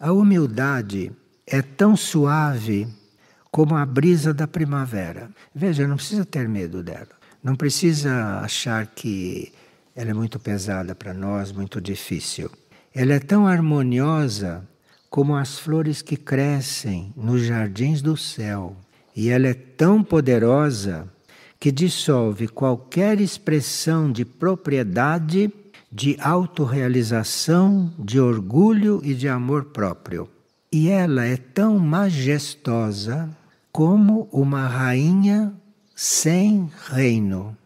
A humildade é tão suave como a brisa da primavera. Veja, não precisa ter medo dela. Não precisa achar que ela é muito pesada para nós, muito difícil. Ela é tão harmoniosa como as flores que crescem nos jardins do céu. E ela é tão poderosa que dissolve qualquer expressão de propriedade de autorrealização, de orgulho e de amor próprio. E ela é tão majestosa como uma rainha sem reino.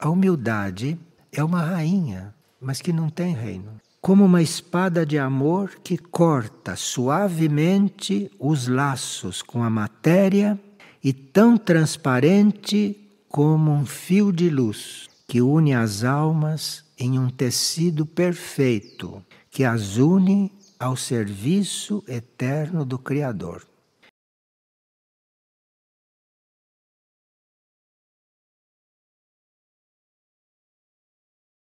A humildade é uma rainha, mas que não tem reino. Como uma espada de amor que corta suavemente os laços com a matéria e tão transparente como um fio de luz que une as almas em um tecido perfeito que as une ao serviço eterno do Criador.